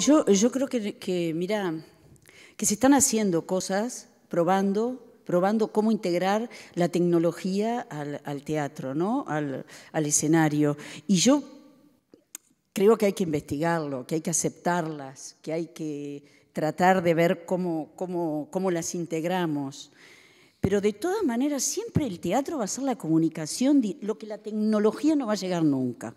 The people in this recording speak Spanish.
Yo, creo que, mira, que se están haciendo cosas, probando, cómo integrar la tecnología al, teatro, Al, escenario. Y yo creo que hay que investigarlo, que hay que aceptarlas, que hay que tratar de ver cómo, cómo las integramos. Pero de todas maneras, siempre el teatro va a ser la comunicación, lo que la tecnología no va a llegar nunca.